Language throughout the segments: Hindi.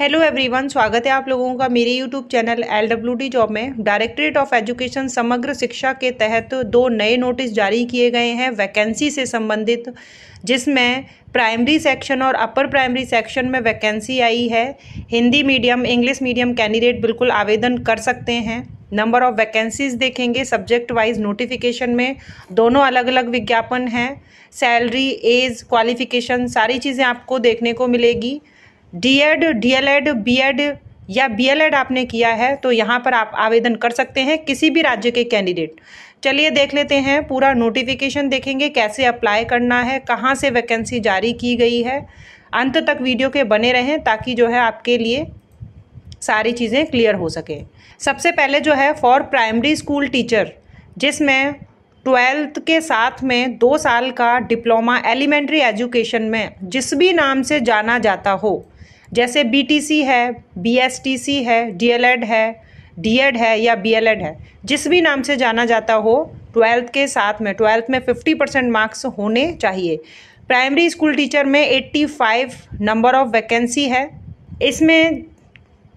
हेलो एवरीवन स्वागत है आप लोगों का मेरे YouTube channel L W D job में directorate of education Samagra Shiksha के तहत दो नए नोटिस जारी किए गए हैं वैकेंसी से संबंधित जिसमें प्राइमरी सेक्शन और अपर प्राइमरी सेक्शन में वैकेंसी आई है Hindi medium English medium candidate बिल्कुल आवेदन कर सकते हैं नंबर ऑफ वैकेंसीज देखेंगे सब्जेक्ट वाइज नोटिफिकेशन में दोनों अलग अलग विज्ञापन हैं सैलरी एज क्वालिफिकेशन सारी चीज़ें आपको देखने को मिलेगी डीएड डीएलएड बीएड या बीएलएड आपने किया है तो यहाँ पर आप आवेदन कर सकते हैं किसी भी राज्य के कैंडिडेट चलिए देख लेते हैं पूरा नोटिफिकेशन देखेंगे कैसे अप्लाई करना है कहाँ से वैकेंसी जारी की गई है अंत तक वीडियो के बने रहें ताकि जो है आपके लिए सारी चीज़ें क्लियर हो सकें सबसे पहले जो है फॉर प्राइमरी स्कूल टीचर जिसमें ट्वेल्थ के साथ में दो साल का डिप्लोमा एलिमेंट्री एजुकेशन में जिस भी नाम से जाना जाता हो जैसे बीटीसी है बीएसटीसी है डीएलएड e है डीएड e है या बीएलएड e है जिस भी नाम से जाना जाता हो ट्वेल्थ के साथ में ट्वेल्थ में फिफ्टी परसेंट मार्क्स होने चाहिए प्राइमरी स्कूल टीचर में 85 नंबर ऑफ वैकेंसी है इसमें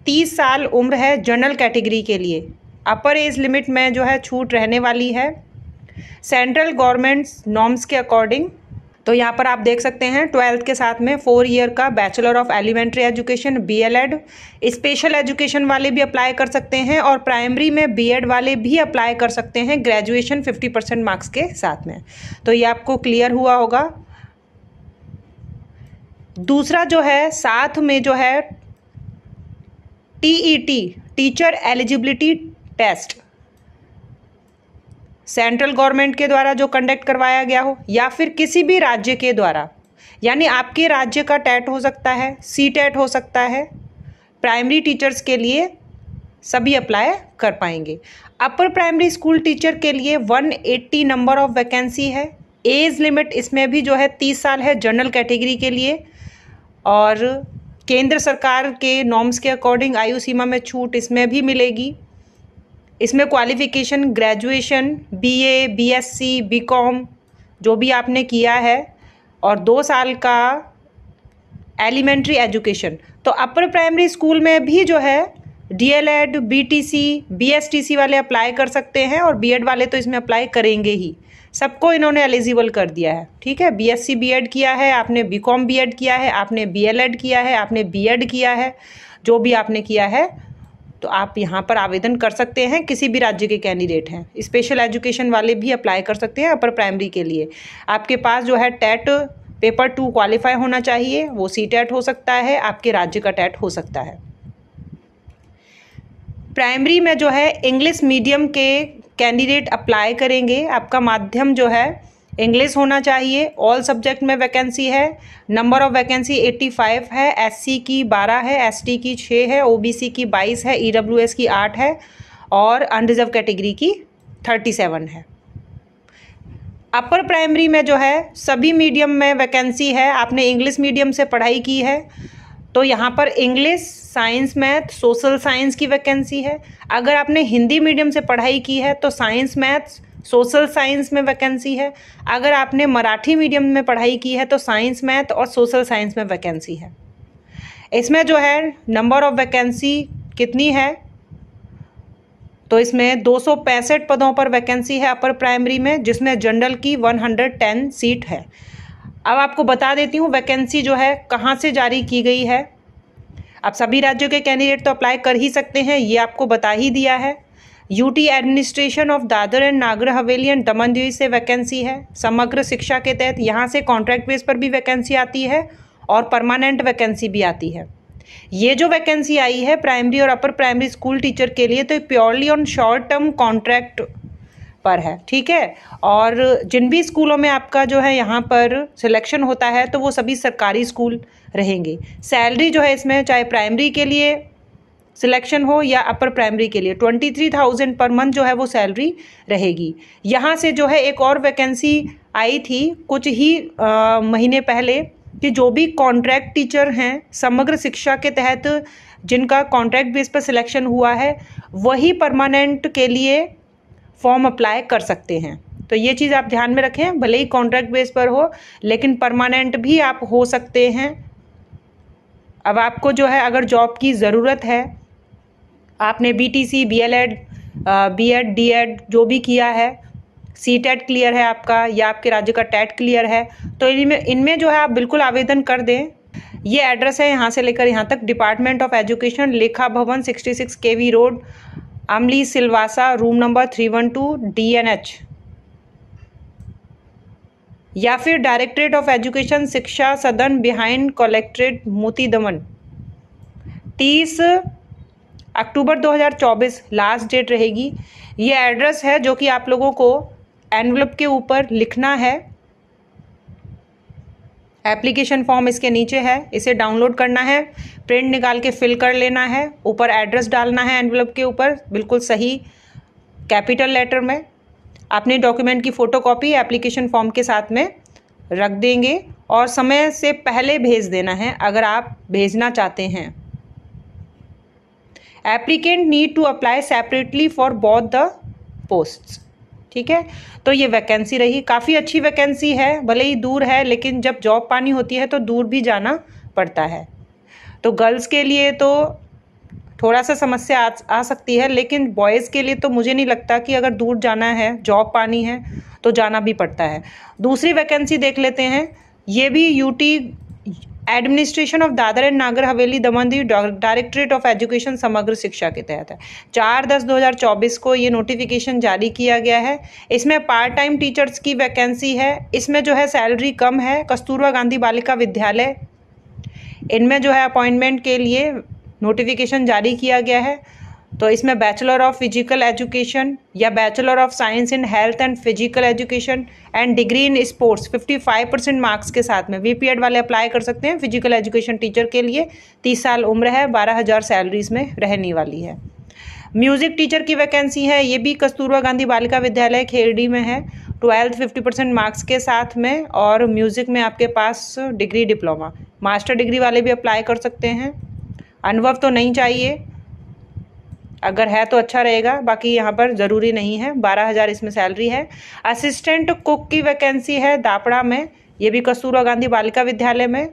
30 साल उम्र है जनरल कैटेगरी के लिए अपर एज लिमिट में जो है छूट रहने वाली है सेंट्रल गवर्नमेंट्स नॉर्म्स के अकॉर्डिंग तो यहाँ पर आप देख सकते हैं ट्वेल्थ के साथ में फोर ईयर का bachelor of elementary education B special education वाले भी अप्लाई कर सकते हैं और प्राइमरी में बी वाले भी अप्लाई कर सकते हैं ग्रेजुएशन फिफ्टी परसेंट मार्क्स के साथ में तो ये आपको क्लियर हुआ होगा दूसरा जो है साथ में जो है T E T teacher eligibility test central government के द्वारा जो कंडक्ट करवाया गया हो या फिर किसी भी राज्य के द्वारा यानी आपके राज्य का टैट हो सकता है सी टैट हो सकता है प्राइमरी टीचर्स के लिए सभी अप्लाई कर पाएंगे अपर प्राइमरी स्कूल टीचर के लिए 180 नंबर ऑफ वैकेंसी है एज लिमिट इसमें भी जो है तीस साल है जनरल कैटेगरी के लिए और केंद्र सरकार के नॉर्म्स के अकॉर्डिंग आयु सीमा में छूट इसमें भी मिलेगी इसमें qualification graduation BA, BSc, BCom जो भी आपने किया है और दो साल का एलिमेंट्री एजुकेशन तो अपर प्राइमरी स्कूल में भी जो है D L Ed B T C B S T C वाले अप्लाई कर सकते हैं और बी एड वाले तो इसमें अप्लाई करेंगे ही सबको इन्होंने एलिजिबल कर दिया है ठीक है B S C B Ed किया है आपने बी कॉम बी एड किया है आपने बी एल एड किया है आपने बी एड किया है जो भी आपने किया है तो आप यहाँ पर आवेदन कर सकते हैं किसी भी राज्य के कैंडिडेट हैं स्पेशल एजुकेशन वाले भी अप्लाई कर सकते हैं अपर प्राइमरी के लिए आपके पास जो है टेट पेपर टू क्वालिफाई होना चाहिए वो सी टेट हो सकता है आपके राज्य का टेट हो सकता है प्राइमरी में जो है इंग्लिश मीडियम के कैंडिडेट अप्लाई करेंगे आपका माध्यम जो है इंग्लिश होना चाहिए ऑल सब्जेक्ट में वैकेंसी है नंबर ऑफ वैकेंसी 85 है एससी की 12 है एसटी की 6 है ओबीसी की 22 है ईडब्ल्यूएस e की 8 है और अनरिजर्व कैटेगरी की 37 है अपर प्राइमरी में जो है सभी मीडियम में वैकेंसी है आपने इंग्लिश मीडियम से पढ़ाई की है तो यहाँ पर English science math social science की वैकेंसी है अगर आपने हिंदी मीडियम से पढ़ाई की है तो साइंस मैथ्स सोशल साइंस में वैकेंसी है अगर आपने मराठी मीडियम में पढ़ाई की है तो साइंस मैथ और सोशल साइंस में वैकेंसी है इसमें जो है नंबर ऑफ वैकेंसी कितनी है तो इसमें दो पदों पर वैकेंसी है अपर प्राइमरी में जिसमें जनरल की 110 सीट है अब आपको बता देती हूँ वैकेंसी जो है कहाँ से जारी की गई है आप सभी राज्यों के कैंडिडेट तो अप्लाई कर ही सकते हैं ये आपको बता ही दिया है UT administration of Dadra and Nagar Haveli and दमन दीव से वैकेंसी है समग्र शिक्षा के तहत यहाँ से कॉन्ट्रैक्ट बेस पर भी वैकेंसी आती है और परमानेंट वैकेंसी भी आती है ये जो वैकेंसी आई है प्राइमरी और अपर प्राइमरी स्कूल टीचर के लिए तो purely on short term contract पर है ठीक है और जिन भी स्कूलों में आपका जो है यहाँ पर सिलेक्शन होता है तो वो सभी सरकारी स्कूल रहेंगे सैलरी जो है इसमें चाहे प्राइमरी के लिए सिलेक्शन हो या अपर प्राइमरी के लिए twenty three thousand per month जो है वो सैलरी रहेगी यहाँ से जो है एक और वैकेंसी आई थी कुछ ही आ, महीने पहले कि जो भी कॉन्ट्रैक्ट टीचर हैं समग्र शिक्षा के तहत जिनका कॉन्ट्रैक्ट बेस पर सिलेक्शन हुआ है वही परमानेंट के लिए फॉर्म अप्लाई कर सकते हैं तो ये चीज़ आप ध्यान में रखें भले ही कॉन्ट्रैक्ट बेस पर हो लेकिन परमानेंट भी आप हो सकते हैं अब आपको जो है अगर जॉब की ज़रूरत है आपने B B T C L B Ed D D Ed जो भी किया है सी टेट क्लियर है आपका या आपके राज्य का टेट क्लियर e है तो इनमें इनमें जो है आप बिल्कुल आवेदन कर दें ये एड्रेस है यहाँ से लेकर यहाँ तक डिपार्टमेंट ऑफ एजुकेशन लेखा भवन 66 V road Amli Silvassa room number three one two D N H या फिर डायरेक्ट्रेट ऑफ एजुकेशन शिक्षा सदन बिहाइंड कलेक्ट्रेट मोती दमन तीस अक्टूबर 2024 लास्ट डेट रहेगी ये एड्रेस है जो कि आप लोगों को एनवलप के ऊपर लिखना है एप्लीकेशन फॉर्म इसके नीचे है इसे डाउनलोड करना है प्रिंट निकाल के फिल कर लेना है ऊपर एड्रेस डालना है एनवलप के ऊपर बिल्कुल सही कैपिटल लेटर में अपने डॉक्यूमेंट की फ़ोटोकॉपी एप्लीकेशन फॉर्म के साथ में रख देंगे और समय से पहले भेज देना है अगर आप भेजना चाहते हैं applicant need to apply separately for both the post ठीक है तो ये वैकेंसी रही काफ़ी अच्छी वैकेंसी है भले ही दूर है लेकिन जब जॉब पानी होती है तो दूर भी जाना पड़ता है तो गर्ल्स के लिए तो थोड़ा सा समस्या आ, आ सकती है लेकिन बॉयज़ के लिए तो मुझे नहीं लगता कि अगर दूर जाना है जॉब पानी है तो जाना भी पड़ता है दूसरी वैकेंसी देख लेते हैं ये भी UT administration of Dadra and Nagar Haveli दमन Diu directorate of education Samagra Shiksha के तहत है चार दस दो हजार चौबीस को ये नोटिफिकेशन जारी किया गया है इसमें पार्ट टाइम टीचर्स की वैकेंसी है इसमें जो है सैलरी कम है कस्तूरबा गांधी बालिका विद्यालय इनमें जो है अपॉइंटमेंट के लिए नोटिफिकेशन जारी किया गया है तो इसमें बैचलर ऑफ फिजिकल एजुकेशन या bachelor of science in health and physical education and degree in sports 55 percent marks के साथ में वी वाले अप्लाई कर सकते हैं फिजिकल एजुकेशन टीचर के लिए तीस साल उम्र है बारह हज़ार सैलरीज में रहने वाली है म्यूज़िक टीचर की वैकेंसी है ये भी कस्तूरबा गांधी बालिका विद्यालय खेरडी में है ट्वेल्थ फिफ्टी परसेंट मार्क्स के साथ में और म्यूज़िक में आपके पास डिग्री डिप्लोमा मास्टर डिग्री वाले भी अप्लाई कर सकते हैं अनुभव तो नहीं चाहिए अगर है तो अच्छा रहेगा बाकी यहाँ पर ज़रूरी नहीं है बारह हज़ार इसमें सैलरी है असिस्टेंट कुक की वैकेंसी है दापड़ा में ये भी कस्तूरबा गांधी बालिका विद्यालय में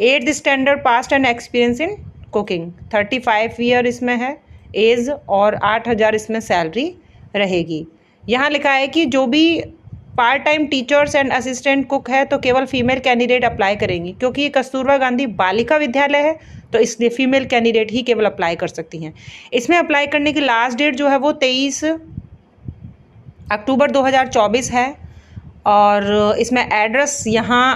eighth standard passed and experience in cooking thirty five year इसमें है एज और आठ हज़ार इसमें सैलरी रहेगी यहाँ लिखा है कि जो भी part time teachers and assistant cook है तो केवल फीमेल कैंडिडेट अप्लाई करेंगी क्योंकि ये कस्तूरबा गांधी बालिका विद्यालय है तो इसलिए फीमेल कैंडिडेट ही केवल अप्लाई कर सकती हैं इसमें अप्लाई करने की लास्ट डेट जो है वो तेईस अक्टूबर 2024 है और इसमें एड्रेस यहाँ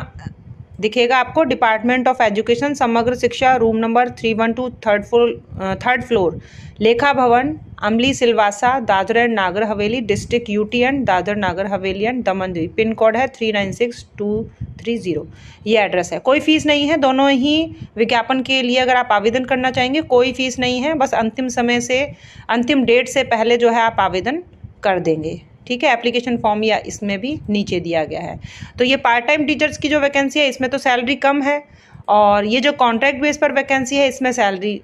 दिखेगा आपको department of education Samagra Shiksha room number three one two third floor third floor Lekha Bhavan अमली सिलवासा दादर एंड नागर हवेली डिस्ट्रिक्ट यूटी एंड दादर नागर हवेली एंड दमन द्वीप पिन कोड है three nine six two three zero ये एड्रेस है कोई फीस नहीं है दोनों ही विज्ञापन के लिए अगर आप आवेदन करना चाहेंगे कोई फीस नहीं है बस अंतिम समय से अंतिम डेट से पहले जो है आप आवेदन कर देंगे ठीक है एप्लीकेशन फॉर्म या इसमें भी नीचे दिया गया है तो ये पार्ट टाइम टीचर्स की जो वैकेंसी है इसमें तो सैलरी कम है और ये जो कॉन्ट्रैक्ट बेस पर वैकेंसी है इसमें सैलरी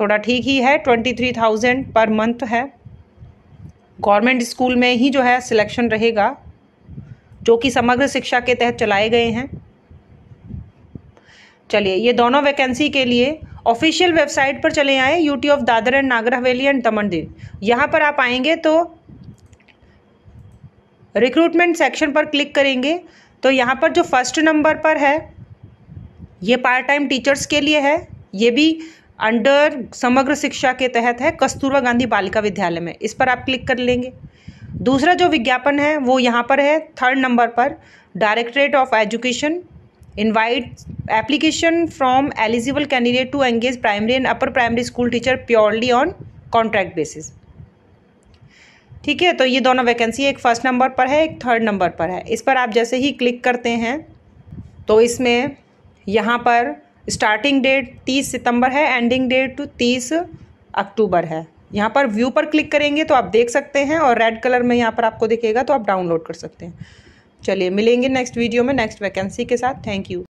थोड़ा ठीक ही है twenty three thousand per month है गवर्नमेंट स्कूल में ही जो है सिलेक्शन रहेगा जो कि समग्र शिक्षा के तहत चलाए गए हैं चलिए ये दोनों वैकेंसी के लिए ऑफिशियल वेबसाइट पर चले आए UT of Dadra and Nagar Haveli and दमन दीव यहाँ पर आप आएंगे तो रिक्रूटमेंट सेक्शन पर क्लिक करेंगे तो यहाँ पर जो फर्स्ट नंबर पर है ये पार्ट टाइम टीचर्स के लिए है ये भी अंडर समग्र शिक्षा के तहत है कस्तूरबा गांधी बालिका विद्यालय में इस पर आप क्लिक कर लेंगे दूसरा जो विज्ञापन है वो यहाँ पर है थर्ड नंबर पर directorate of education invite application from eligible candidate to engage primary and upper primary school teacher purely on contract basis ठीक है तो ये दोनों वैकेंसी एक फर्स्ट नंबर पर है एक थर्ड नंबर पर है इस पर आप जैसे ही क्लिक करते हैं तो इसमें यहाँ पर स्टार्टिंग डेट 30 सितंबर है एंडिंग डेट टू 30 अक्टूबर है यहाँ पर व्यू पर क्लिक करेंगे तो आप देख सकते हैं और रेड कलर में यहाँ पर आपको दिखेगा तो आप डाउनलोड कर सकते हैं चलिए मिलेंगे नेक्स्ट वीडियो में नेक्स्ट वैकेंसी के साथ थैंक यू